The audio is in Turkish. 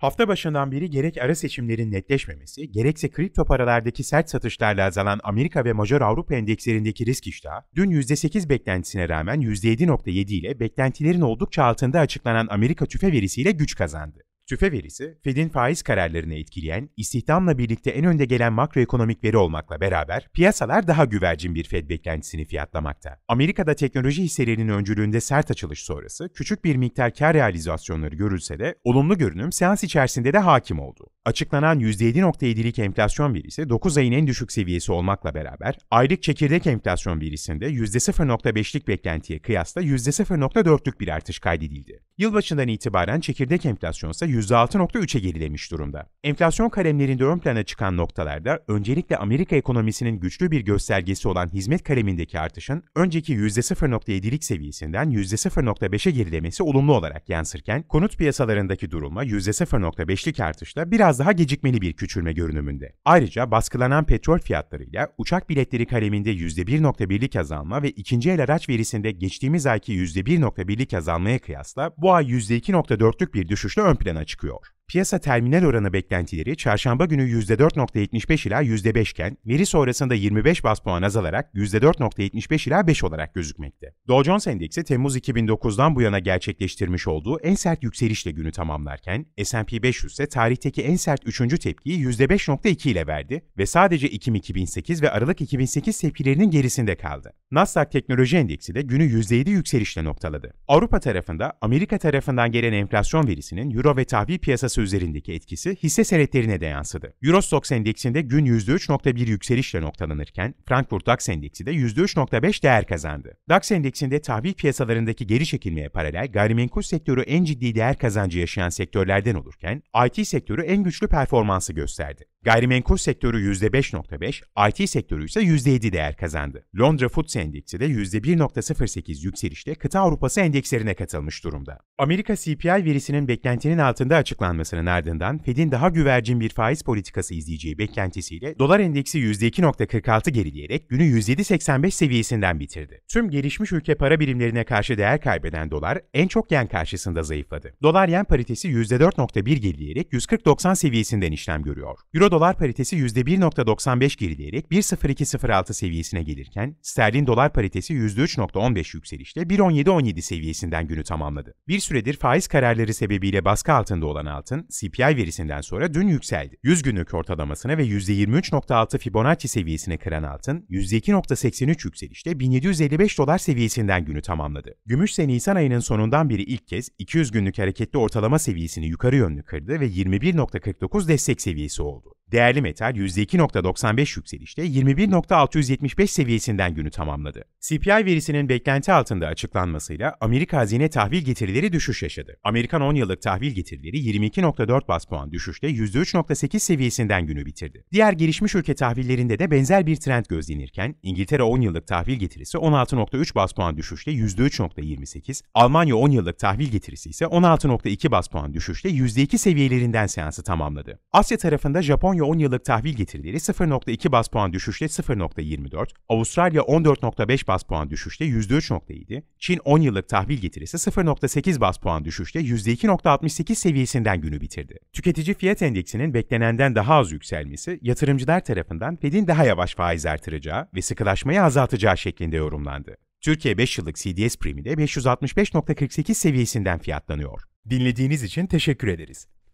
Hafta başından beri gerek ara seçimlerin netleşmemesi, gerekse kripto paralardaki sert satışlarla azalan Amerika ve major Avrupa endekslerindeki risk iştahı, dün %8 beklentisine rağmen %7.7 ile beklentilerin oldukça altında açıklanan Amerika tüfe verisiyle güç kazandı. TÜFE verisi, Fed'in faiz kararlarını etkileyen, istihdamla birlikte en önde gelen makroekonomik veri olmakla beraber piyasalar daha güvercin bir Fed beklentisini fiyatlamakta. Amerika'da teknoloji hisselerinin öncülüğünde sert açılış sonrası küçük bir miktar kar realizasyonları görülse de olumlu görünüm seans içerisinde de hakim oldu. Açıklanan %7.7'lik enflasyon verisi 9 ayın en düşük seviyesi olmakla beraber aylık çekirdek enflasyon verisinde %0.5'lik beklentiye kıyasla %0.4'lük bir artış kaydedildi. Yılbaşından itibaren çekirdek enflasyon ise %6.3'e gerilemiş durumda. Enflasyon kalemlerinde ön plana çıkan noktalarda öncelikle Amerika ekonomisinin güçlü bir göstergesi olan hizmet kalemindeki artışın önceki %0.7'lik seviyesinden %0.5'e gerilemesi olumlu olarak yansırken konut piyasalarındaki durulma %0.5'lik artışla biraz daha gecikmeli bir küçülme görünümünde. Ayrıca baskılanan petrol fiyatlarıyla uçak biletleri kaleminde %1.1'lik azalma ve ikinci el araç verisinde geçtiğimiz ayki %1.1'lik azalmaya kıyasla bu ay %2.4'lük bir düşüşle ön plana çıkıyor. Piyasa terminal oranı beklentileri çarşamba günü %4.75 ila %5 iken veri sonrasında 25 bas puan azalarak %4.75 ila 5 olarak gözükmekte. Dow Jones Endeksi Temmuz 2009'dan bu yana gerçekleştirmiş olduğu en sert yükselişle günü tamamlarken S&P 500 ise tarihteki en sert 3. tepkiyi %5.2 ile verdi ve sadece Ekim 2008 ve Aralık 2008 tepkilerinin gerisinde kaldı. Nasdaq Teknoloji Endeksi de günü %7 yükselişle noktaladı. Avrupa tarafında Amerika tarafından gelen enflasyon verisinin Euro ve tahvil piyasası üzerindeki etkisi hisse senetlerine de yansıdı. Eurostox endeksinde gün %3.1 yükselişle noktalanırken Frankfurt DAX endeksi de %3.5 değer kazandı. DAX endeksinde tahvil piyasalarındaki geri çekilmeye paralel gayrimenkul sektörü en ciddi değer kazancı yaşayan sektörlerden olurken IT sektörü en güçlü performansı gösterdi. Gayrimenkul sektörü %5.5, IT sektörü ise %7 değer kazandı. Londra FTSE endeksi de %1.08 yükselişle kıta Avrupası endekslerine katılmış durumda. Amerika CPI verisinin beklentinin altında açıklanması toplantısının ardından Fed'in daha güvercin bir faiz politikası izleyeceği beklentisiyle dolar endeksi %2.46 gerileyerek günü %7.85 seviyesinden bitirdi. Tüm gelişmiş ülke para birimlerine karşı değer kaybeden dolar en çok yen karşısında zayıfladı. Dolar yen paritesi %4.1 gerileyerek 140.90 seviyesinden işlem görüyor. Euro dolar paritesi %1.95 gerileyerek 1.0206 seviyesine gelirken sterlin dolar paritesi %3.15 yükselişle 1.1717 seviyesinden günü tamamladı. Bir süredir faiz kararları sebebiyle baskı altında olan altın altın CPI verisinden sonra dün yükseldi. 100 günlük ortalamasına ve %23.6 Fibonacci seviyesine kıran altın %2.83 yükselişte 1755 dolar seviyesinden günü tamamladı. Gümüş ise Nisan ayının sonundan beri ilk kez 200 günlük hareketli ortalama seviyesini yukarı yönlü kırdı ve 21.49 destek seviyesi oldu değerli metal %2.95 yükselişte 21.675 seviyesinden günü tamamladı. CPI verisinin beklenti altında açıklanmasıyla Amerika hazine tahvil getirileri düşüş yaşadı. Amerikan 10 yıllık tahvil getirileri 22.4 bas puan düşüşte %3.8 seviyesinden günü bitirdi. Diğer gelişmiş ülke tahvillerinde de benzer bir trend gözlenirken İngiltere 10 yıllık tahvil getirisi 16.3 bas puan düşüşte %3.28, Almanya 10 yıllık tahvil getirisi ise 16.2 bas puan düşüşte %2 seviyelerinden seansı tamamladı. Asya tarafında Japonya Almanya 10 yıllık tahvil getirileri 0.2 bas puan düşüşle 0.24, Avustralya 14.5 bas puan düşüşle %3.7, Çin 10 yıllık tahvil getirisi 0.8 bas puan düşüşle %2.68 seviyesinden günü bitirdi. Tüketici fiyat endeksinin beklenenden daha az yükselmesi, yatırımcılar tarafından Fed'in daha yavaş faiz artıracağı ve sıkılaşmayı azaltacağı şeklinde yorumlandı. Türkiye 5 yıllık CDS primi de 565.48 seviyesinden fiyatlanıyor. Dinlediğiniz için teşekkür ederiz.